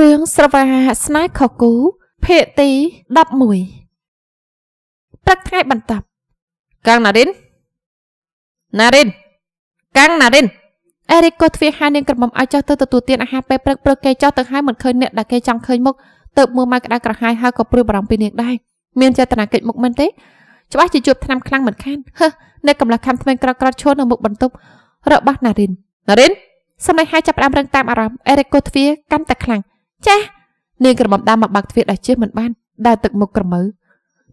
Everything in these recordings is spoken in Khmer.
រឿងស្រវាស្នេហ៍ខគូភាគទី11ព្រឹកថ្ងៃបន្ទាប់កាំងណារិនណារិនកាំងណារិនអេរិកក៏ទ្វាហៅនាងក្រមុំឲ្យចុះទៅទទួលទានអាហារពេលព្រឹកព្រឹកគេចុះទៅហើយមិនឃើញអ្នកដែលគេចង់ឃើញមុខទៅមើលមកក្តៅក្រហាយហើយក៏ព្រួយបារម្ភពីនាងដែរមានចេតនាគេចមុខមិនទេច្បាស់ជាជួបឆ្នាំខ្លាំងមិនខានហឺនៅកំឡោះខំថ្មីក្រក្រឈរនៅមុខបន្ទប់របស់ណារិនណារិនសំឡេងហៅចាប់ផ្ដើមរឹងតាមអារម្មណ៍អេរិកកូទ្វាកាន់តែខ្លាំងចាស់នាងក្រមុំដើរមកបាក់ទ្វារដោយជិះមិនបានដើរទឹកមុខក្រមើ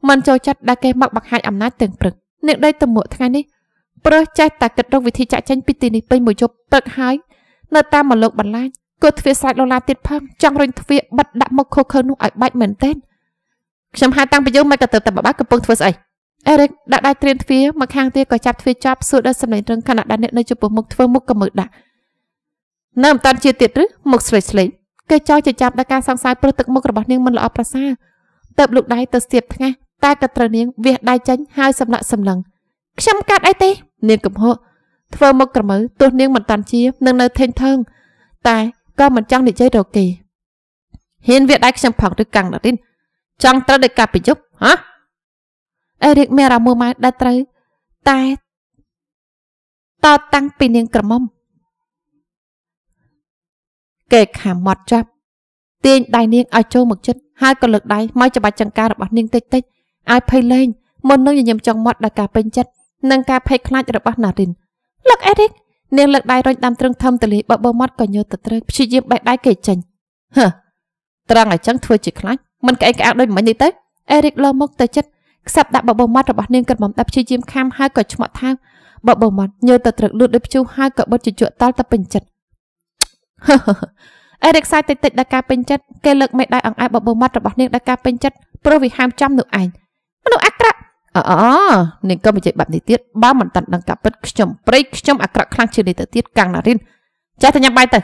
មិនចូលចិត្តដែលគេមកបង្ហាញអំណាចទាំងព្រឹកនាងដេកទៅមួយថ្ងៃនេះព្រោះចេះតែគិតរកវិធីចាក់ចែងពីទីនេះពេញមួយយប់ទឹកហើយនៅតាមមកលោកបន្លាញក៏ទ្វារស្រែកលឡាទៀតផងចង់រុញទ្វារបិទដាក់មុខខខើនោះឲ្យបាច់មែនទែនខ្ញុំហៅតាំងពីយូរមិនក៏ទៅតែបបាកំពុងធ្វើស្អីអេរិកដាក់ដៃត្រៀមទ្វារមកខាងទៀតក៏ចាប់ទ្វារចាប់សួរដល់សម្លេងរឹងខណៈដែលអ្នកនៅចំពោះមុខធ្វើមុខក៏មើលដាក់នៅមិនតាន់ជាទៀតឬមុខស្លេកស្លេកគេចោទចចាប់ដល់ការសង្ស័យព្រោះទឹកមុខរបស់នាងមិនល្អប្រសើរទៅលោកដៃទៅស្ទាបថ្ងាសតែក៏ត្រូវនាងវះដៃចេញហើយសម្លឹកសម្លឹងខ្ញុំកាត់អីទេ នាងកំហកធ្វើមុខក្រមើទោះនាងមិនតាន់ជានឹងនៅថេងថើងតែក៏មិនចង់និយាយរកគេហ៊ានវាដៃខ្ញុំផងឬកាំងដារិនចង់ត្រូវដោយការប្រយុទ្ធហ៎អេរិកមានអារម្មណ៍មួយម៉ៅដែលត្រូវតែតតាំងពីនាងក្រមុំគេខាំមាត់ចាប់ ទាញដៃនាងឲ្យចូលមកជិតហើយក៏លើកដៃមកច្បាច់ចង្ការរបស់នាងតិចតិចឲ្យភ័យលែងមុននឹងញញឹមចង់មាត់ដល់ការពេញចិត្តនិងការភ័យខ្លាចរបស់ណារិនលោកអេរិកនាងលើកដៃរុញតាមទ្រឹងធំទលីបើបើមាត់ក៏ញើទៅត្រូវព្យាយាមបេះដៃគេចេញហឺត្រង់អញ្ចឹងធ្វើជាខ្លាចមិនក្អែកក្អាកដូចមិញនេះទៅអេរិកលោមកទៅចិត្តខ្សាប់ដាក់បបោមាត់របស់នាងកត់មុំដាក់ព្យាយាមខាំហើយក៏ឆ្មក់ថើបបបោមាត់ញើទៅត្រឹកលូតដោយព្យុះហើយក៏បិទជជក់តល់ទៅពេញចិត្តអេរិកសាយតិចតិចដល់ការពេញចិត្តគេលើកមេដៃអង្អែបបបោមាត់របស់នាងដល់ការពេញចិត្តព្រោះវាហាមចំនោះឯងមនុស្សអាក្រក់អអនាងក៏មិនចេះបាត់នេះទៀតបើមិនតាន់ដឹងការពិតខ្ញុំព្រៃខ្ញុំអាក្រក់ខ្លាំងជាងនេះទៅទៀតកាំងណារិនចេះតែញ៉ាំបាយទៅ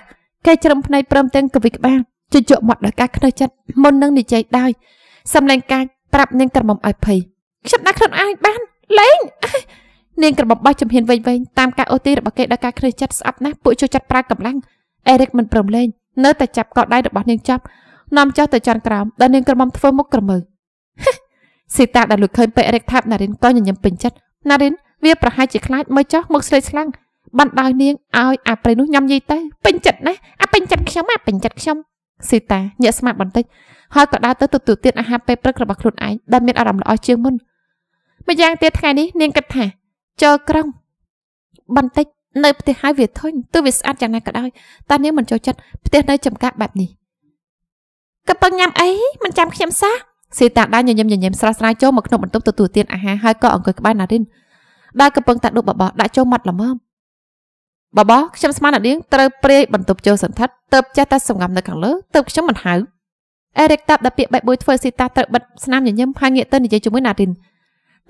គេជ្រឹមភ្នែកព្រមទាំងកវិក្បាលជជក់មាត់ដល់ការខ្នើចិត្តមុននឹងនិយាយដោយសំឡេងកាចប្រាប់នាងក្រមុំឲ្យភ័យខ្ញុំដាក់ខ្លួនឯងបានលេងនាងក្រមុំបោះចំហៀនវិញវិញតាមការអូទីរបស់គេដល់ការខ្នើចិត្តស្អប់ណាស់ពួកចូលចាត់ប្រើកម្លាំងអេរិកមិនព្រមលេងនៅតែចាប់កដៃរបស់នាងចាប់នាំចុះទៅចន្ទក្រោមដែលនាងក្រមុំធ្វើមុខក្រមើស៊ីតាដែលលុកឃើញពេរិកថាបណារិនក៏ញញឹមពេញចិត្តណារិនវាប្រហែលជាខ្លាចមើលចុះមកស្លេកស្លាំងបណ្ដោយនាងឲ្យអាប្រៃនោះញ៉ាំយីទៅពេញចិត្តណាស់អាពេញចិត្តខ្ញុំអាពេញចិត្តខ្ញុំស៊ីតាញាក់ស្មាត់បន្តិចហើយក៏ដើរទៅទទួលទានអាហារពេលព្រឹករបស់ខ្លួនឯងដែលមានអារម្មណ៍ល្អជាងមុនម្យ៉ាងទៀតថ្ងៃនេះនាងគិតថាចូលក្រុងបន្តិចនៅផ្ទះហើយវាធុញទោះវាស្អាតយ៉ាងណាក៏ដោយតែនាងមិនចូលចិត្តផ្ទះនៅចំការបែបនេះកំពុងញ៉ាំអីមិនចាំខ្ញុំសោះសីតាដាញញឹមញញឹមស្រស់ស្រាយចូលមកក្នុងបន្ទប់ទទួលទានអាហារហើយក៏អង្គុយក្បែរណារិនដែលកំពុងតែដុបបបដាក់ចូលមាត់ល្មមបបខ្ញុំស្មានដល់នាង ត្រូវព្រាយបន្ទប់ចូលសន្តិដ្ឋទៅចេះតែសង្ងំនៅខាងលើទៅខ្ញុំមិនហៅអេរិកតាប់ដាក់ពាក្យបែបបួយធ្វើសីតាត្រូវបិទស្នាមញញឹមហើយងាកទៅនិយាយជាមួយណារិន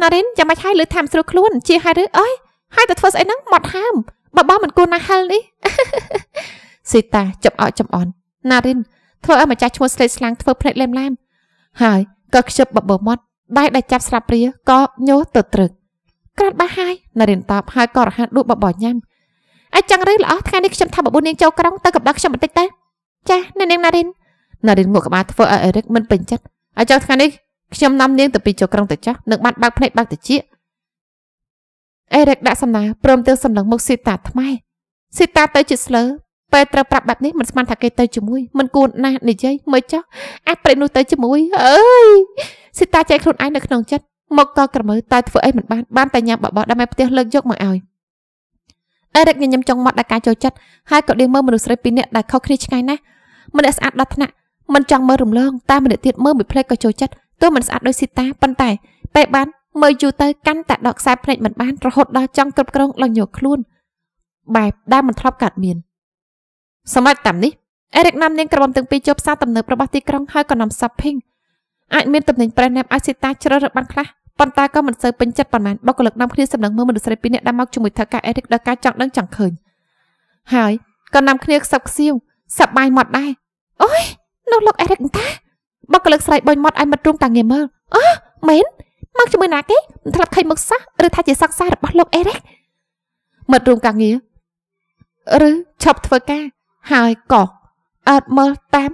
ណារិនយ៉ាងម៉េចហើយលើតាមស្រួលខ្លួនជាហេតុឬអីហើយតែធ្វើស្អីហ្នឹងមកហាមបើបងមិនគួរណាស់ហិលនេះស៊ីតាចំអកចំអន់ណារិនធ្វើឲ្យម្ចាស់ឈ្មោះស្លេកស្លាំងធ្វើភ្នែកលែមឡាមហើយក៏ខ្ជិបបបោមាត់ដៃដែលចាប់ស្លាបព្រាក៏ញោទៅត្រឹកក្រាត់បាហើយណារិនតបហើយក៏រហ័សដួចបបោញ៉ាំអាចឹងឬល្អថ្ងៃនេះខ្ញុំថាបបួននាងចូលក្រុងទៅកបដៅខ្ញុំបន្តិចទៅចាស់នៅនាងណារិនណារិនងក់ក្បាលធ្វើឲ្យអរិកមិនពេញចិត្តអាចឹងថ្ងៃនេះខ្ញុំនាំនាងទៅពីចូលក្រុងទៅចាស់នឹងបាត់បើកភ្នែកបើកតិចអេរិកដាក់សំណាព្រមទាំងសម្លឹងមុខស៊ីតាថ្មៃស៊ីតាទៅជិតស្លើពេលត្រូវប្រាប់បែបនេះមិនស្មានថាគេទៅជាមួយមិនគួរណាស់និយាយមើលចុះអាប្រិនោះទៅជាមួយអើយស៊ីតាចែកខ្លួនឯងនៅក្នុងចិត្តមកតក្រមើតែធ្វើអីមិនបានបានតែញ៉ាំបបោដែលម៉ែផ្ទះលើកយកមកឲ្យអេរិកញញឹមចង់មកដល់ការចូលចិត្តហើយក៏ដៀងមើលមនុស្សស្រីពីរនាក់ដែលខុសគ្នាឆ្ងាយណាស់ម្នាក់ស្អាតដល់ថ្នាក់មិនចង់មើលរំលងតែម្នាក់ទៀតមើលមួយភ្លែកក៏ចូលចិត្តទោះមិនស្អាតដូចស៊ីតាប៉ុន្តែពេលបានមើលយូរទៅកាន់តែដកខ្សែភ្នែកមិនបានរហូតដល់ចង់គ្រប់គ្រងលងញោខ្លួនបែបដែលមិនធ្លាប់កើតមានសម្រាប់តាមនេះអេរិកណាំនាងក្រុមទាំងពីរចូលផ្សារទំនើបរបស់ទីក្រុងហើយក៏នាំ shopping អាចមានទំនិញ brand name អាស៊ីតាជ្រើសរើសបានខ្លះប៉ុន្តែក៏មិនសូវពេញចិត្តប៉ុន្មានបុគ្គលិកនាំគ្នាសម្លឹងមើលមនុស្សស្រីពីរនាក់ដែលមកជាមួយថៅកែអេរិកដល់ការចង់ដឹងចង់ឃើញហើយក៏នាំគ្នាខ្សឹបខ្សៀវសប្បាយមាត់ដែរអូយនោះលោកអេរិកតាបុគ្គលិកស្រីបុញមាត់ឲ្យមិត្តរួមតាងារមើលអូមែនមកជាមួយណាគេមិនធ្លាប់ឃើញមុខសោះឬថាជាសកសារបស់លោកអេរ៉េមិត្តរួមការងារឬឈប់ធ្វើការហើយក៏អត់មើលតាម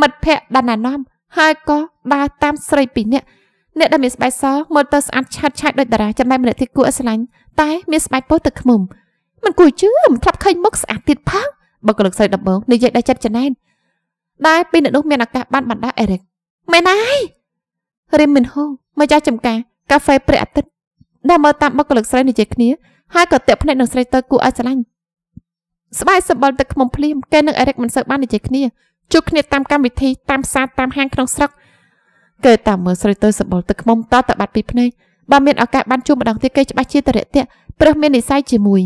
មិត្តភ័ក្តិដានានំហើយក៏ដើរតាមស្រីពីរនាក់អ្នកដែលមានស្បែកសមើលទៅស្អាតឆើតឆាយដូចតារាចំណែកម្នាក់ទីគួរឲ្យស្រឡាញ់តែមានស្បែកពោះទឹកខ្មុំមិនគួរជឿមិនធ្លាប់ឃើញមុខស្អាតទៀតផងបើក៏លោកស្រីដំបងនិយាយដល់ចិត្តចំណែនដែលពីអ្នកនោះមានឱកាសបានបណ្ដាអេរិកមែនហើយរៀមមិនហូងមកចាស់ចំការកាហ្វេព្រះអាទិត្យដែលមើលតាមបុគ្គលិកស្រីនិយាយគ្នា ហើយក៏តាក់ភ្នែកនឹងស្រីតើគួរឲ្យស្រឡាញ់ស្បែកសបល់ទឹកខ្មុំភ្លាមគេនឹងអេរិកមិនសូវបាននិយាយគ្នាជួបគ្នាតាមកម្មវិធីតាមផ្សារតាមហាងក្នុងស្រុកគេតាមមើលស្រីតើសបល់ទឹកខ្មុំតតបាត់ពីភ្នែកបើមានឱកាសបានជួបម្ដងទៀតគេច្បាស់ជាតរៈតិព្រឹសមាននិស័យជាមួយ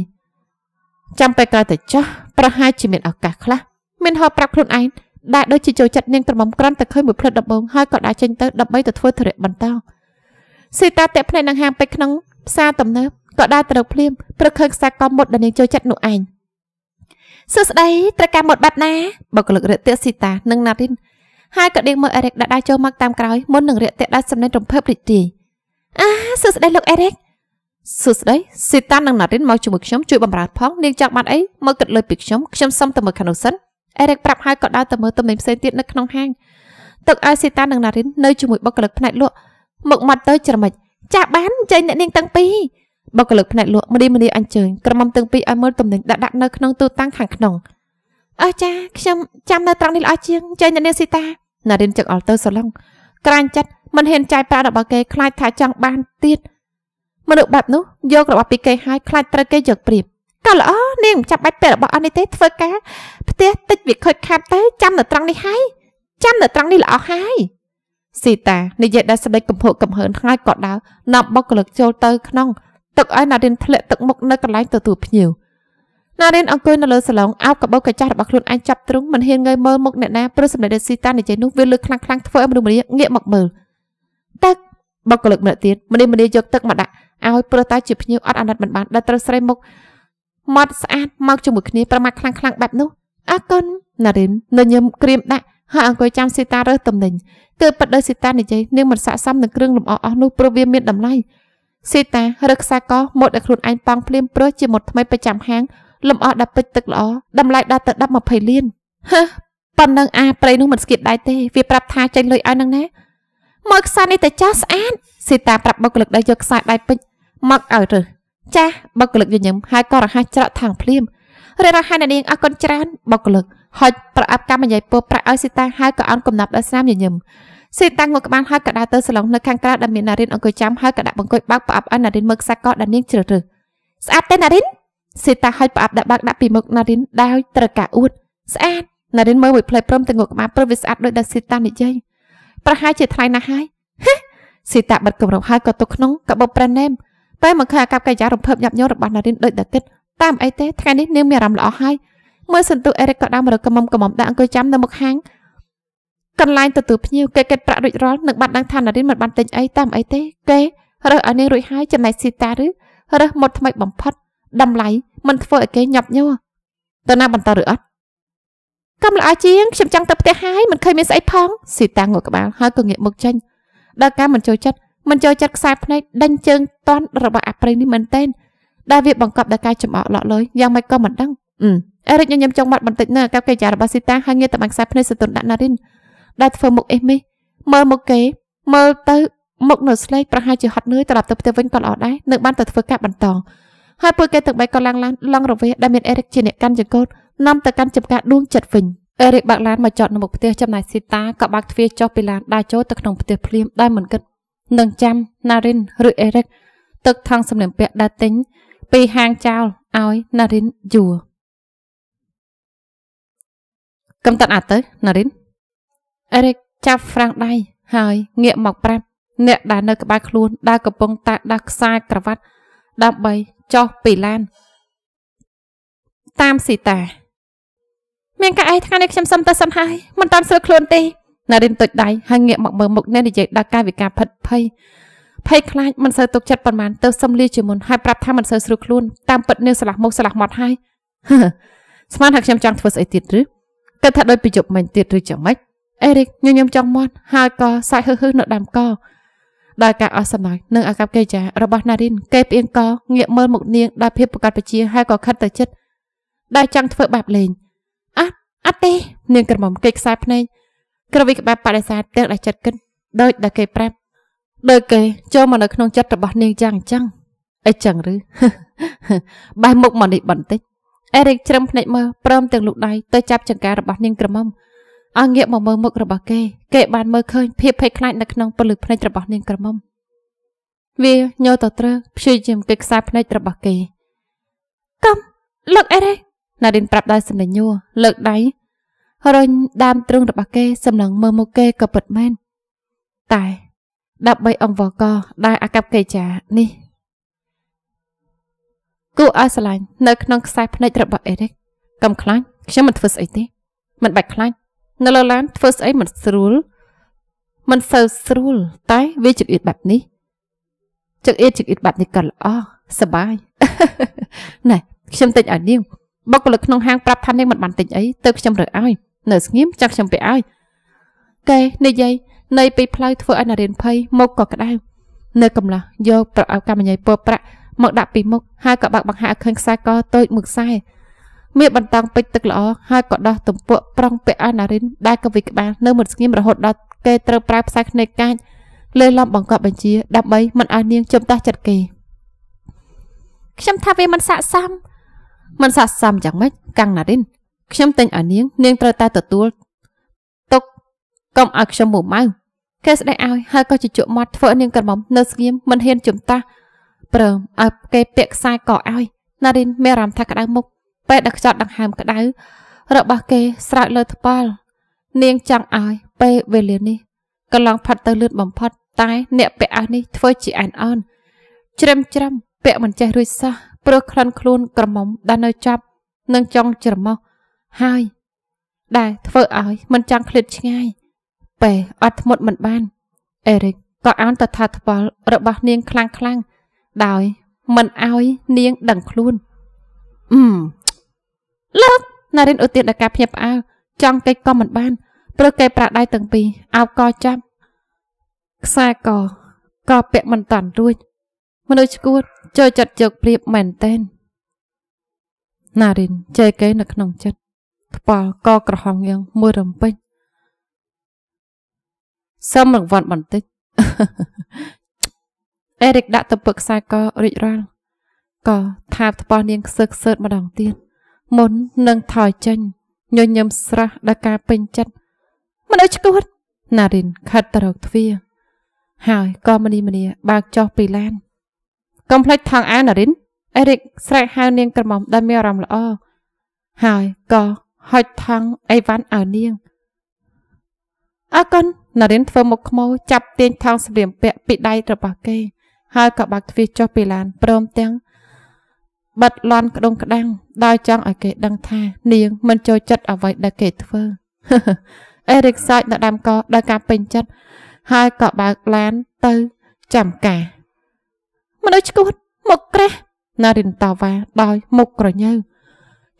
ចាំពេលក្រោយទៅចាស់ប្រហែលជាមានឱកាសខ្លះមានហោប្រាប់ខ្លួនឯងដែលដូចជាចូលចិត្តនាងត្រមុំក្រាន់តែឃើញមួយផ្លិតដំបងហើយក៏ដើរចេញទៅដើម្បីទៅធ្វើធរៈបន្តោសេតាតាក់ភ្នែកនឹងហាងពេជ្រក្នុងផ្សារទំនើបក៏ដើរទៅភ្លាមព្រឹកឃើញខ្សែកមុតដែលនាងចូលចិត្តនោះឯងសួស្ដីត្រូវការមុតបាត់ណាបុគ្គលិករយៈតិសេតា និងណារីនហើយក៏ដេកមើលអេរិកដែលដើរចូលមកតាមក្រោយមុននឹងរយៈតិដែលសំណេញរំភើបរីករាយអាសួស្ដីលោកអេរិកសួស្ដីសេតានិងណារីនមកជាមួយខ្ញុំជួយបំរើផងនាងចង់បានអីមកគិតលុយពីខ្ញុំខ្ញុំសុំទៅមើលខាងនោះសិនអេរិកប្រាប់ហើយក៏ដើរទៅមើលទំនិញផ្សេងទៀតនៅក្នុងហាងទុកឲ្យស៊ីតានិងណារិននៅជាមួយបុគ្គលិកផ្នែកលក់មកមកទៅច្រមិចចាស់បានចេញអ្នកនាងទាំងពីរបុគ្គលិកផ្នែកលក់មនីមនីអញ្ជើញក្រុមទាំងពីរឲ្យមើលទំនិញដាក់ដាក់នៅក្នុងទូតាំងខាងក្នុងអស់ចាខ្ញុំចាំនៅត្រង់នេះល្អជាងចេញអ្នកនាងស៊ីតាណារិនចឹកអល់ទៅសឡុងក្រាញ់ចិត្តមិនហ៊ានចាយប្រាក់របស់គេខ្លាចថាចង់បានទៀតមនុស្សបែបនោះយករបស់ពីគេហើយខ្លាចត្រូវគេយកប្រៀបក៏ល្អនាងមិនចាប់បាច់ពេលរបស់អស់នេះទេធ្វើការផ្ទះតិចវាខូចខាតទៅចាំនៅត្រង់នេះហើយចាំនៅត្រង់នេះល្អហើយស៊ីតានិយាយដល់ស្ដីកំភក់កំហើនថ្ងៃក៏ដើរណាប់បុគ្គលិកចូលទៅក្នុងទឹកឲ្យណារិនធ្លាក់ទឹកមុខនៅកន្លែងទទួលភ្ញៀវណារិនអង្គុយនៅលើសាឡុងអោបកាបូបកាចាស់របស់ខ្លួនឯងចាប់ទ្រូងមិនហ៊ានងើយមើលមុខអ្នកណាព្រោះសម្ដីរបស់ស៊ីតានិយាយនោះវាលឺខ្លាំងខ្លាំងធ្វើឲ្យមនុស្សម្នាងាកមកមើលទឹកបុគ្គលិកម្នាក់ទៀតម្នាម្នាយកទឹកមកដាក់ឲ្យព្រោះតែជាភ្ញៀវអត់អាណិតមិនបានដែលត្រូវស្រីមុខមាត់ស្អាតមកជាមួយគ្នាប្រមាថខ្លាំងៗបែបនោះអរគុណណារិននៅញឹមក្រៀមដាក់ហើយអង្គុយចាំស៊ីតារើសទំនិញទើបប៉ិតដោយស៊ីតានិយាយនាងមិនស័កសមនឹងគ្រឿងលម្អអស់នោះព្រោះវាមានតម្លៃស៊ីតារើសខ្សែកម៉ូតដែលខ្លួនឯងប៉ង់ភ្លាមព្រោះជាម៉ូតថ្មីប្រចាំហាងលម្អដល់ពេជ្រទឹកល្អតម្លៃដល់ទៅ10 20លានហឺប៉ុណ្ណឹងអាប្រៃនោះមិនស្គៀតដែរទេវាប្រាប់ថាចេញលុយឲ្យនឹងណាមកខ្សែនេះតែចាស់ស្អាតសេតាប្រាប់បុគ្គលិកដែលយកខ្សែដៃពេជ្រមកឲ្យរើសចាស់បុគ្គលិកញញឹមហើយក៏រហ័សច្រកខាងភ្លាមរារហ័សអ្នកនាងអរគុណច្រើនបុគ្គលិកហុចប្រអប់កម្មយាយពោប្រាក់ឲ្យស៊ីតាំងហើយក៏អន់កំណាប់ដល់ស្នាមញញឹមស៊ីតាំងមកក្បាលហើយក៏ដើរទៅសាឡុងនៅខាងក្រៅដែលមានណារិនអង្គុយចាំហើយក៏ដាក់បង្គោលបើកប្រអប់ឲ្យណារិនមើលខ្សែកដែលនាងជ្រើសរើសស្អាតទេណារិនសេតាហុចប្រអប់ដាក់បាក់ដាក់ពីមុខណារិនដែលត្រូវការអួតស្អាតណារិនមើលមួយផ្លែព្រមទៅងក់ក្បាលព្រោះវាស្អាតដូចដែលសេតានិយាយប្រហែលជាថ្លៃណាស់ហើយសេតាបិទគម្រប់ហើយក៏ទុកក្នុងកបបប្រណែមតែមិនខែអាកប្បកិរិយារំភើបញាប់ញ័ររបស់ណារិនដូចតែគិតតាមអីទេថ្ងៃនេះនាងមានអារម្មណ៍ល្អហើយមើលសន្ទុះអេរិកក៏ដើរមករកកំមកំមដាក់អង្គុយចាំនៅមុខហាងកន្លែងទទួលភ្ញៀវគេកិតប្រាក់រួចរាល់នឹងបាត់ដឹងថាណារិនមិនបានទិញអីតាមអីទេគេរើសឲ្យនាងរួចហើយចំណែកស៊ីតាឬរើសមុតថ្មីបំផុតតម្លៃមិនធ្វើឲ្យគេញាប់ញ័រតើណាបន្តឬអត់កំល្អជាងខ្ញុំចង់ទៅផ្ទះហើយមិនឃើញមានស្អីផងស៊ីតាងក់ក្បាលហើយក៏ងាកមុខចេញដល់ការមិនចូលចិត្តមិនចូលចិត្តខ្សែភ្នែកដេញជើងតន់របស់អាប្រេងនេះមែនទែនដែលវា បង្កប់ដោយការចំអកឡក់លុយយ៉ាងម៉េចក៏មិនដឹងអឺអេរិចញញឹមចង់បាត់បន្តិចណាកាប់កិច្ចការរបស់ស៊ីតាហើយងាកទៅបាញ់ខ្សែភ្នែកសតុនដាក់ណារិនដែលធ្វើមុខអេសនេះមើលមុខគេមើលទៅមុខនៅស្លេកប្រហែលជាហត់នឿយត្រឡប់ទៅផ្ទះវិញក៏ល្អដែរនៅបានទៅធ្វើការបន្តហើយពួកគេទាំងបីក៏ឡើងឡានឡងរវេដែលមានអេរិកជាអ្នកកាន់ចង្កូតនាំទៅកាន់ចំការដួងចិត្តវិញអេរិកបាក់ឡានមកចតនៅមុខផ្ទះចំណែកស៊ីតាក៏បាក់ទ្វារចុះពីឡានដើរចូលទៅក្នុងផ្ទះភ្លាមដែលមិនគិតនឹងចាំណារិនឬអេរិក ទឹកថងសម្លៀកបំពាក់ដើរទិញពីហាងចោលឲ្យណារិនយួរកំតាត់អាទៅណារិនអេរិកចាប់ហ្វ្រាំងដៃហើយងាកមកប្រាប់អ្នកដែលនៅ ក្បែរខ្លួនដែលកំពុងតាក់ដាស់ខ្សែក្រវ៉ាត់ ដើម្បីចោះពីឡាន តាមស៊ីតាមានកាអីថ្ងៃនេះខ្ញុំសឹមតែសិនហើយមិនតាន់ស្រួលខ្លួនទេណារិនទុចដៃហើយងាកមកមើលមុខអ្នកនិយាយដល់កាយវិការភិតភ័យភ័យខ្លាចមិនសូវទុកចិត្តប៉ុន្មានទៅសំលាជាមុនហើយប្រាប់ថាមិនសូវស្រួលខ្លួនតាមពិតនាងស្លាស់មុខស្លាស់មាត់ហើយស្មានថាខ្ញុំចង់ធ្វើស្អីទៀតឬគិតថាដូចពីជប់មិញទៀតឬយ៉ាងម៉េចអេរិកញញឹមចង់មាត់ហើយក៏សាច់ហឺហឺនៅដើមកដោយការអស់សំណើចនិងអាកប្បកិរិយារបស់ណារិនគេផ្អៀងកងាកមើលមុខនាងដោយភាពប្រកាសប្រជាហើយក៏ខិតទៅចិត្តដែលចង់ធ្វើបែបលេងអត់អត់ទេនាងក្រមុំគេខ្សែភ្នែកក្រវីក្បាប់បដិសេធទាំងដែលចិត្តគិតដោយដែលគេប្រាប់ដោយគេចូលមកនៅក្នុងចិត្តរបស់នាងយ៉ាងអញ្ចឹងអីចឹងឬបេះមុខមកនេះបន្តិចអេរិកច្រឹមភ្នែកមើលព្រមទាំងលោកដៃទៅចាប់ចង្ការរបស់នាងក្រមុំអង្ងាកមកមើលមុខរបស់គេគេបានមើលឃើញភាពភ័យខ្លាចនៅក្នុងពលឺភ្នែករបស់នាងក្រមុំវាញោទៅត្រូវព្យាយាមគេខ្សែភ្នែករបស់គេកំលើកអេរិកណារិនប្រាប់ដោយសំនញួរលើកដៃរុញដើមទ្រូងរបស់គេសម្លឹងមើលមុខគេក៏ពិតមែនតែដើម្បីអង្វរកដែលអាកប្បកិរិយានេះគូឲ្យស្រឡាញ់នៅក្នុងខ្សែភ្នែករបស់អេរិកកំខ្លាញ់ខ្ញុំមិនធ្វើស្អីទេមិនបាច់ខ្លាញ់នៅលើឡានធ្វើស្អីមិនស្រួលមិនសូវស្រួលតែវាចង្អៀតបែបនេះចង្អៀតចង្អៀតបែបនេះក៏ល្អសบายណែខ្ញុំទិញឲ្យនាងបុគ្គលិកក្នុងហាងប្រាប់ថានាងមិនបានទិញអីទៅខ្ញុំរើឲ្យនៅស្ងៀមចាក់ខ្ញុំពាក់ឲ្យកែនិយាយនៃពីផ្លូវធ្វើឲ្យណារៀនភ័យមុខក៏ក្តៅនៅកំឡោះយកប្រអប់កម្មញ័យពើប្រាក់មកដាក់ពីមុខហើយក៏បាក់បង្ហាឃើញខ្សែកតូចមួយខ្សែមានបន្តង់ពេជ្រទឹកល្អហើយក៏ដោះទំពក់ប្រងពាក់ឲ្យណារិនដែលកវិក្បាលនៅមួយស្ងៀមរហូតដល់គេត្រូវប្រើខ្សែភ្នែកកាចលើឡំបង្កប់បញ្ជាដើម្បីមិនឲ្យនាងជុំតាស់ចិត្តគេខ្ញុំថាវាមិនស័កសមមិនស័កសមយ៉ាងម៉េចកាំងណារិនខ្ញុំទិញឲ្យនាងនាង ត្រូវតែទទួលទុកកុំឲ្យខ្ញុំមួម៉ៅគេស្ដីឲ្យហើយក៏ជជក់មាត់ធ្វើនាងក្រមុំនៅស្ងៀមមិនហ៊ានជំតាស់ព្រមឲ្យគេពាក់ខ្សែកឲ្យ ណារិនមានអារម្មណ៍ថាក្តៅមុខពេលដែលខ្យល់ដង្ហើមក្តៅរបស់គេស្រោចលើថ្ពាល់នាងចង់ឲ្យពេលវេលានេះកន្លងផុតទៅលឿនបំផុតតែ អ្នកពាក់អាវនេះធ្វើជាអានអន់ច្រឹមច្រឹមពាក់មិនចេះរួចសោះព្រោះក្លិនខ្លួនក្រមុំដែលនៅចាប់នឹងចង់ច្រមុះហើយដែលធ្វើឲ្យ មិនចង់ឃ្លាតឆ្ងាយពេអត់ធ្មត់មិនបាន អេរិកក៏អោនទៅថាថ្វល់របស់នាងខ្លាំងខ្លាំងដោយមិនឲ្យនាងដឹងខ្លួនអឺលោកណារិនឧទានដល់ការភ្ញាក់ផ្អើលចង់កិច្ចក៏មិនបានព្រោះគេប្រាដៃទាំងពីរអោបកចាប់ ខ្សែកក៏ពាក់មិនតាន់រួច មនុស្សឈួតចូលចិត្តយកព្រៀបមែនតែនណារិនចេះគេនៅក្នុងចិត្តថ្ពាល់ក៏ក្រហមងៀងមួយរំពេចសុំរង្វាន់បន្តិចអេរិកដាក់ទៅពឹកខ្សែក៏រីករាល់ក៏ថាបថ្ពាល់នាងខ្សឹកខ្សើតម្ដងទៀតមុននឹងថយចេញញញឹមស្រស់ដល់ការពេញចិត្តមនុស្សឆ្កួតណារិនខិតទៅរកទ្វារហើយក៏មនីមនីបើកចុះពីឡានកុំភ្លេចថងអាណារិន អេរិក ស្រែកហៅនាងក្រមុំដែលមានអារម្មណ៍ល្អ ហើយក៏ហុចថង់អីវ៉ាន់ឲ្យនាងអកុនណារិនធ្វើមុខខ្មោចចាប់ទាញថង់សម្លៀកបំពាក់ពីដៃរបស់គេ ហើយក៏បាក់ទ្វារចុះពីឡានព្រមទាំងបិទលន់ក្ដុងក្ដាំងដោយចង់ឲ្យគេដឹងថា នាងមិនចូលចិត្តអ្វីដែលគេធ្វើអេរិកសោចដដាំកដោយការពេញចិត្តហើយក៏បើកឡានទៅចាំការមនុស្សឈ្គួតមកក្រេះណារិនតាវ៉ាដោយ មុខក្រញើ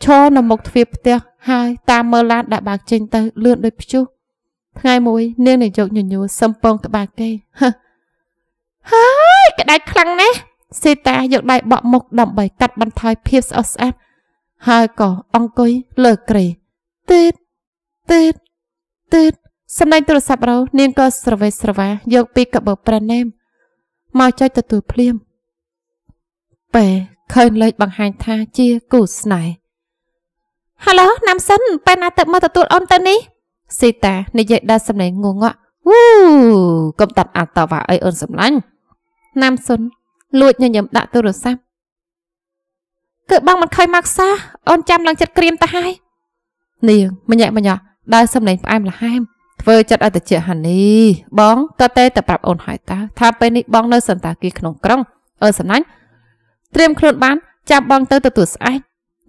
ឈរនៅមុខទ្វារផ្ទះហើយតាមមើលឡានដែលបើកចេញទៅលឿនដូចព្យុះថ្ងៃមួយនាងនាយកញញួរសំពងក្បាលគេហើយក្តាច់ខ្លាំងណាស់សេតាយកដៃបក់មុខដើម្បីកាត់បន្ថយភាពស្អុះស្អាប់ហើយក៏អង្គុយលើក្រេទេតទេតទេតសម្ដែងទូរស័ព្ទរោនាងក៏ស្រវេស្រវាយកពីកបប្រណែមមកចុចទទួលភ្លាមពេលឃើញលេខបង្ហាញថាជាគូស្នេហ៍ហៅឡូណាំសិនប៉ែណាទៅមកទទួលអូនទៅនេះស៊ីតានិយាយដល់សំឡេងងងក់វូកុំតាត់អត់តវ៉ាអីអូនសំឡាញ់ណាំសុនលួចញញឹមដាក់ទូរស័ព្ទគឺបងមិនខ້ອຍមកសោះអូនចាំឡើងចិត្តក្រៀមទៅហើយនាងម្ញាក់ម្ញាក់ដើរសំឡេងផ្អែមល្ហែមធ្វើ ចិត្តឲ្យតិចហានីបងតតែទៅប្រាប់អូនហើយតាថាពេលនេះបងនៅសន្តាគារក្នុងក្រុងអឺសំឡាញ់ត្រៀមខ្លួនបានចាប់បងទៅទទួលស្អែក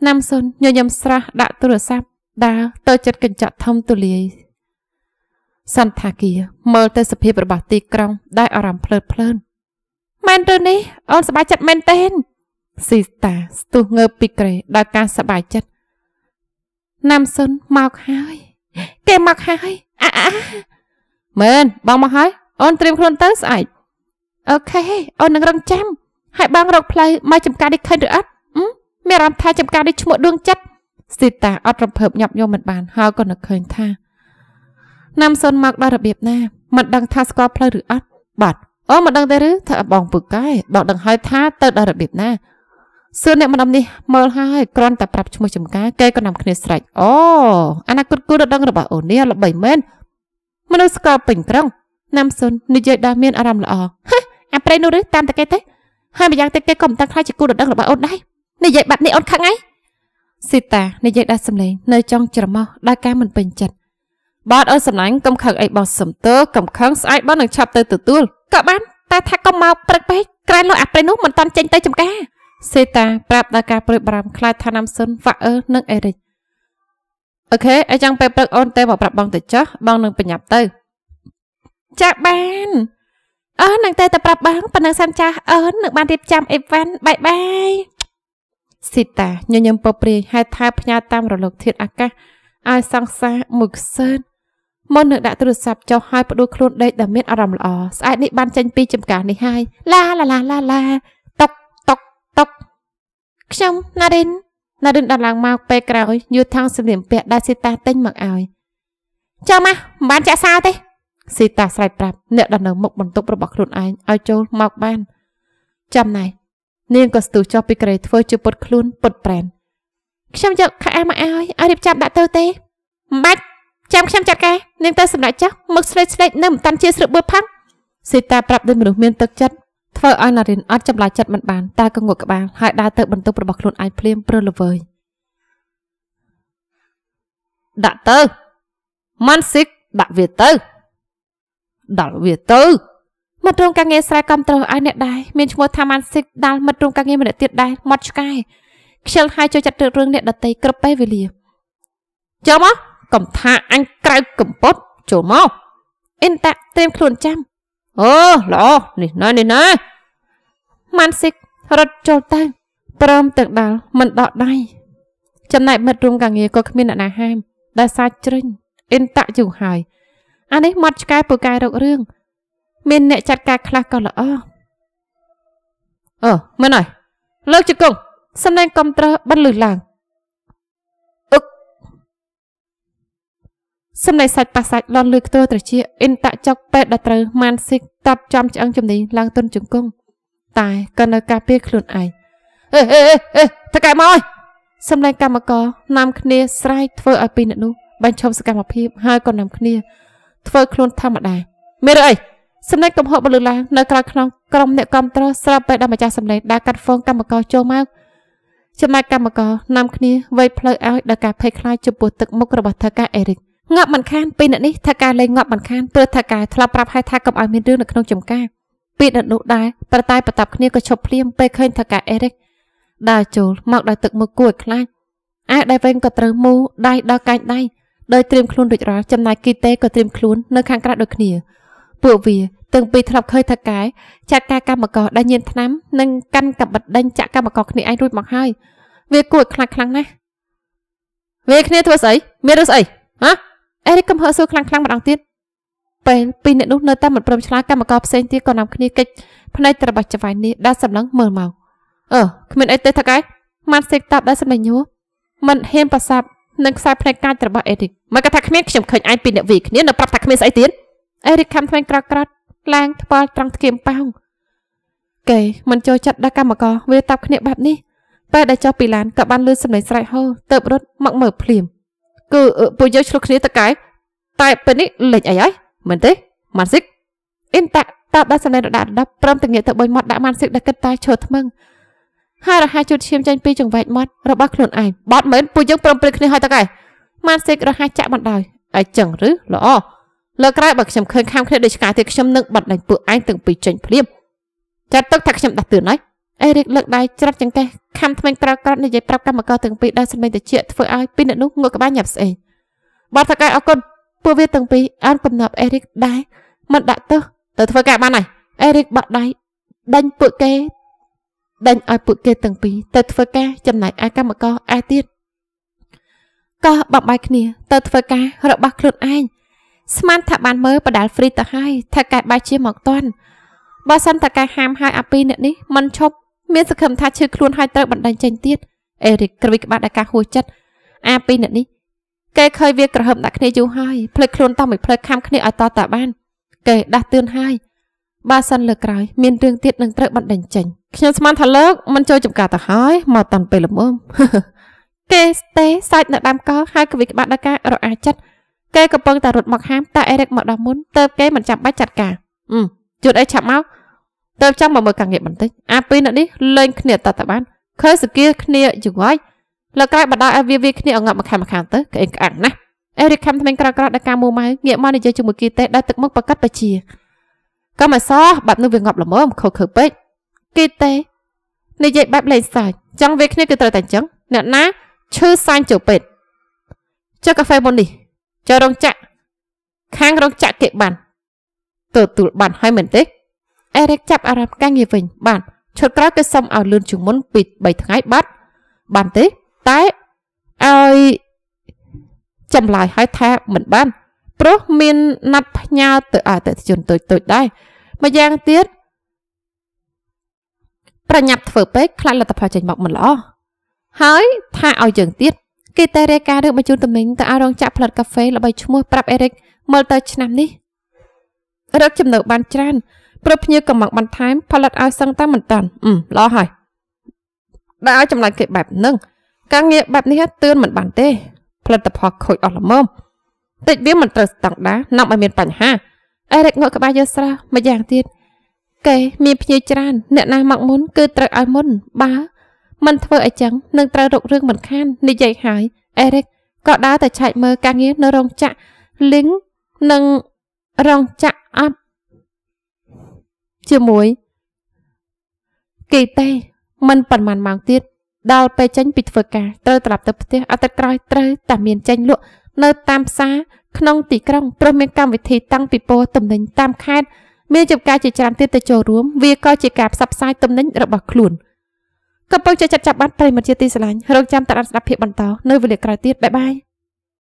ណាំសុនញញឹមស្រស់ដាក់ទូរស័ព្ទដើរទៅចិត្តកញ្ចក់ធំទូលាយសន្តាគារមើលទៅសភាពរបស់ទីក្រុងដែលអារម្មណ៍ភ្លើតភ្លើនមែនឬនេះអូនសប្បាយចិត្តមែនទេស៊ីតាស្ទុះងើបពីក្រេដោយការសប្បាយចិត្តណាំសុនមកហើយគេមកហើយអាអាមែនបងមកហើយអូនត្រៀមខ្លួនទៅស្អែកអូខេអូននឹងរងចាំហើយបងរកផ្លូវមកចំការនេះឃើញឬអត់មានអារម្មណ៍ថាចំការនេះឈ្មោះដួងចិត្តស៊ីតាអត់រំភើបញាប់ញោមមិនបានហើយក៏នឹកឃើញថាណាំសុនមកដល់របៀបណាមិនដឹងថាស្គាល់ផ្លូវឬអត់បាទអូមិនដឹងទេឬថាបងពូកែដកដង្ហើយថាទៅដល់របៀបណាសួរអ្នកម្ដុំនេះមើលហើយគ្រាន់តែប្រាប់ឈ្មោះចំការគេក៏នាំគ្នាស្រែកអូអនាគតគូរដឹងរបស់អូននេះល្បីមែនមនុស្សស្គាល់ពេញប្រឹងណាំសុននិយាយដល់មានអារម្មណ៍ល្អអាប្រេនោះឬតាមតែគេទេហើយម្យ៉ាងទៀតគេក៏មិនតាំងខ្លាចជាគូរដឹងរបស់អូនដែរនិយាយបាត់នេះអូនខឹងអីស៊ីតានិយាយដាស់សម្លេងនៅចង់ច្រមុះដោយការមិនពេញចិត្តបាទអើសំឡាញ់កុំខឹងអីបងសំទើកុំខឹងស្អែកបងនឹងឆាប់ទៅទទួលក៏បានតែថាកុំមកព្រឹកពេកក្រែងលោកអាប្រេនោះមិនតាន់ចេញទៅចំការសេតាប្រាប់ដល់ការព្រួយបារម្ភខ្លាចថាណាំសុនវ៉ាអឺនិងអេរិចអូខេអញ្ចឹងពេលព្រឹកអូនទៅមកប្រាប់បងទៅចោះបងនឹងប្រញាប់ទៅចាបានអឺនឹងទៅទៅប្រាប់បងប៉ុណ្ណឹងសានចាស់អឺនឹងបានរៀបចំអីវ៉ាន់បាយបាយស៊ីតាញញឹមពព្រាយហេតុថាផ្ញើតាមរលកធាតុអាកាសឲ្យសង្សារមួយខ្សែមុននឹងដាក់ទូរស័ព្ទចុះហើយផ្ដួលខ្លួនដេកដែលមានអារម្មណ៍ល្អស្អែកនេះបានចេញពីចំការនេះហើយឡាឡាឡាឡាឡាតុកតុកតុកខ្ញុំណារិនណារិនដល់ឡើងមកពេលក្រោយយូថងសម្លៀកបំពាក់ដែលស៊ីតាទិញមកឲ្យចាំមកមិនបានចាក់សាវទេស៊ីតាស្រែកប្រាប់អ្នកដែលនៅមុខបន្ទប់របស់ខ្លួនឯងឲ្យចូលមកបានចាំណៃនាងក៏ស្ទុះចុះពីក្រេធ្វើជាពុតខ្លួនពុតប្រែនខ្ញុំយកខោអាវមកឲ្យឲ្យរៀបចំដាក់ទៅទេមិនបាច់ចាំខ្ញុំចាត់ការនាងទៅសម្រាប់ចុះមកស្លេកស្លេកនៅមិនតាន់ជាស្រឹកបួតផឹកសេតាប្រាប់ដូចមនុស្សមានទឹកចិត្តធ្វើឲ្យណារិនអត់ចម្លាយចិត្តមិនបានតែក៏ងក់ក្បាលហើយដើរទៅបន្ទប់របស់ខ្លួនឯងភ្លាមព្រឺល្វើយដាក់ទៅម៉ាន់ស៊ីកដាក់វាទៅដាក់វាទៅមិត្តរួមការងារស្រែគ្រប់ត្រូវឲ្យអ្នកដែរមានឈ្មោះថាម៉ាន់សិកដាល់មិត្តរួមការងារម្នាក់ទៀតដែរមាត់ឆ្កែខ្ជិលហើយចូលចាត់រឿងអ្នកដតីគ្រប់ពេលវេលាចូលមកកំថាអញក្រៅកំពត់ចូលមកអ៊ិនតាក់ត្រៀមខ្លួនចាំអូល្អនេះណានេះណាម៉ាន់សិករត់ចូលទៅព្រមទាំងដាល់មិនដកដៃចំណែកមិត្តរួមការងារក៏គ្មានអ្នកណាហាមដែលសាច់ជ្រិញអ៊ិនតាក់យូរហើយអានេះមាត់ឆ្កែពូកែរករឿងមានអ្នកចាត់ការខ្លះក៏ល្អអឺមែនហើយលើកជង្គង់សំឡេងកំត្រើបិទលឺឡើងអឹកសំឡេងសាច់ប៉ះសាច់លន់លឺខ្ទើត្រជាអ៊ីនតាក់ចុកពេទ្យដល់ត្រូវម៉ានស៊ីកតបចំឆ្អឹងជំនីឡើងទុនជង្គង់តែក៏នៅការពារខ្លួនឯងអេអេអេតកែមកអើយសំឡេងកម្មករនាំគ្នាស្រែកធ្វើឲ្យពីរអ្នកនោះបញ្ឈប់សកម្មភាពហើយក៏នាំគ្នា ធ្វើខ្លួនធម្មតាមានរឿងអីសម្លេងកំហុសបន្លឺឡើងនៅក្រៅខ្នងក្រុមអ្នកគ្រប់គ្រងស្រាប់ពេលដែលម្ចាស់សម្លេងដើរកាត់ហ្វូងកម្មករចូលមកចំណែកកម្មករនាំគ្នាវេយផ្លូវឲ្យដល់ការភ័យខ្លាចចំពោះទឹកមុខរបស់ថៅកែអេរិកងាប់មិនខានពីអ្នកនេះថៅកែលែងងាប់មិនខានព្រោះថៅកែធ្លាប់ប្រាប់ឲ្យថាកុំឲ្យមានរឿងនៅក្នុងចំការពីដនុដែរប្រតែប្រតាប់គ្នាក៏ឈប់ភ្លាមពេលឃើញថៅកែអេរិកដើរចូលមកដោយទឹកមុខគួរឲ្យខ្លាចអាដៃវិញក៏ត្រូវមូដៃដល់កាញ់ដៃដោយត្រៀមខ្លួនរួចរាល់ចំណាយគីតេក៏ត្រៀមខ្លួននៅខាងក្រៅដូចគ្នាពួកវាទាំងពីរធ្លាប់ឃើញថៅកែចាត់ការកម្មករដែលញៀនថ្នាំ និងកាន់កាបិតដេញចាក់កម្មករគ្នាឯងរួចមកហើយវាគួរខ្លាចខ្លាំងណាស់វាគ្នាធ្វើស្អីមានរឿងស្អីហ៎អេរិកកំហឺសួរខ្លាំងខ្លាំងម្ដងទៀតពេលពីរអ្នកនោះនៅតែមិនព្រមឆ្លើយកម្មករផ្សេងទៀតក៏នាំគ្នាកិច្ចភ្នែកត្របាច់ច្វាយនេះដាល់សម្លឹងមើលមកអឺគ្មានអីទេថៅកែម៉ាត់សេកតាប់ដល់សម្លេងញួរមិនហ៊ានប្រសាប់នឹងខ្សែភ្នែកកាចរបស់អេរិកមកគាត់ថាគ្មានខ្ញុំឃើញឯងពីអ្នកវីគ្នានៅប្រាប់ថាគ្មានស្អីទៀតអេរិកខំថ្មែងក្រត់ក្រត់ឡើងថ្ពាល់ត្រង់ស្គៀមប៉ោងកែមិនចូលចិត្តដល់កម្មករវាតាប់គ្នាបែបនេះពេលដែលចុះពីឡានក៏បានលឺសម្លេងស្រែកហៅទៅរត់មកមើលភ្លាមគឺពួកយើងឆ្លុះគ្នាទៅកែតែពេលនេះលេចអីហើយមែនទេម៉ាន់ស៊ីកអ៊ីនតាក់តបដល់សម្លេងរដាដដប់ព្រមទាំងងាកទៅបុញមាត់ដាក់ម៉ាន់ស៊ីកដែលគិតតែឈរថ្មឹងហើយរហ័សជូតឈាមចេញពីចង្វាក់មាត់របស់ខ្លួនឯងបាត់មែនពួកយើងព្រមព្រៀងគ្នាហើយតកែម៉ាន់ស៊ីករហ័សចាក់បណ្ដោយអីចឹងឬល្អលើក្រោយបើខ្ញុំឃើញខាំគ្នាដូចឆ្កែទៀតខ្ញុំនឹងបတ်ដេញពួកឯងទាំងពីរចេញភ្លាមចាត់ទុកថាខ្ញុំដាស់តឿនហើយអេរិកលើកដៃច្រត់ចង្កេះខំថ្មែងក្រោកក្រត់និយាយប្រាប់កម្មករទាំងពីរដែលសម្លេងត្រជាក់ធ្វើឲ្យពីរអ្នកនោះងក់ក្បាលញាប់ស្អេបាទតកែអរគុណពួកវាទាំងពីរអានកំណប់អេរិកដែរមិនដាក់ទោសទៅធ្វើការបានហើយអេរិកបាត់ដៃដេញពួកគេដេញឲ្យពួកគេទាំងពីរទៅធ្វើការចំណែកឯកម្មករឯទៀតកោះបបាយគ្នាទៅធ្វើការរបស់ខ្លួនឯងស្មានថាបានមើលបដាល់ហ្វ្រីទៅហើយថាកែបាយជាមកតន់បើសិនថាកែហាមហើយអាពីរនាក់នេះមិនឈប់មានសង្ឃឹមថាឈឺខ្លួនហើយត្រូវបណ្ដឹងចេញទៀតអេរីកគ្រវីក្បាត់ដល់ការហួសចិត្តអាពីរនាក់នេះគេឃើញវាក្រហឹមដាក់គ្នាយូរហើយភ្លេចខ្លួនតោះមិនភ្លេចខំគ្នាឲ្យតតាបានគេដាស់តឿនហើយបើសិនលើក្រោយមានរឿងទៀតនឹងត្រូវបណ្ដឹងចេញខ្ញុំស្មានថាលើកមិនចូលចំការទៅហើយមកតាំងពេលល្មមគេស្ទេសាច់នៅដើមកលហើយគ្រវីក្បាត់ដល់ការរអាចិត្តគេកំពុងតែរត់មកហាមតើអេរិកមកដល់មុនតើគេមិនចាំបាច់ចាត់ការអឺជួតអីឆាប់មកតើចង់មកមើលកាងារបន្តិចអាពីរនាក់នេះលេងគ្នាតតបានឃើញសគាគ្នាយូរហើយលើក្រោយបដាឲ្យវាវាគ្នាអងាប់មកខាំមកខាំទៅក្អេងក្អាក់ណាស់អេរិកខាំថ្មីក្រក្រដល់ការមូម៉ៅងាកមកនិយាយជាមួយគីទេដល់ទឹកមុខប្រកាសបជាក៏មិនសោះបាត់នោះវាងាប់ ល្មមខើខើពេកគីទេនិយាយបែបលេងសើចចង់វាគ្នាគឺត្រូវតែអញ្ចឹងអ្នកណាឈឺសាញ់ជើពេទ្យចុះកាហ្វេមុននេះចៅរោងចក្រខាងរោងចក្រគេបានទទួលបានហើយមែនទេអេរិកចាប់អារម្មណ៍ការងារវិញបានឈុតក្រោយគេសុំឲ្យលឿនជាងមុនពី3ថ្ងៃបាត់បានទេតែឲ្យចម្លើយឲ្យថាមិនបានព្រោះមានណាត់ផ្ញើទៅអតិថិជនតូចតូចដែរម្យ៉ាងទៀតប្រញាប់ធ្វើពេកខ្លាចលទ្ធផលចេញមកមិនល្អហើយថាឲ្យយើងទៀតគេតែរាយការណ៍រឿងបញ្ជូនទំនិញទៅឲ្យរោងចក្រផលិតកាហ្វេល្បីឈ្មោះប្រាប់អេរិកមើលទៅឆ្នាំនេះរកចំណូលបានច្រើនព្រោះភ្ញៀវកំងបន្ថែមផលិតឲ្យសឹងតែមិនតាន់អឺល្អហើយដែលឲ្យចំណាយគេបែបហ្នឹងការងារបែបនេះទឿនមិនបានទេផលិតផលខូចអស់ល្មមតិចវាមិនត្រូវស្តង់ដានាំឲ្យមានបញ្ហាអេរិកងក់ក្បាលយកស្រះមួយយ៉ាងទៀតកែមានភ្ញៀវច្រើន អ្នកណាមកមុនគឺត្រូវឲ្យមុនបើមិនធ្វើអីចឹងនឹងត្រូវរករឿងមិនខាននិយាយហើយអេរិកក៏ដើរទៅឆែកមើលការងារនៅរោងចក្រលីងនិងរោងចក្រអាប់ជាមួយគីទេមិនប៉ុន្មានម៉ោងទៀតដល់ពេលចេញពីធ្វើការត្រូវត្រឡប់ទៅផ្ទះអាទិត្យក្រោយត្រូវតែមានចេញលក់នៅតាមផ្សារក្នុងទីក្រុងព្រោះមានកម្មវិធីតាំងពិព័រណ៍ទំនិញតាមខេត្តមានចំការជាច្រើនទៀតទៅចូលរួមវាក៏ជាការផ្សព្វផ្សាយទំនិញរបស់ខ្លួន។កំពុងចាត់ចាប់បានប្រិមត្តជាទីស្រឡាញ់រងចាំតាមដានស្ដាប់ភាពបន្ត នៅវេលាក្រោយទៀតបាយបាយ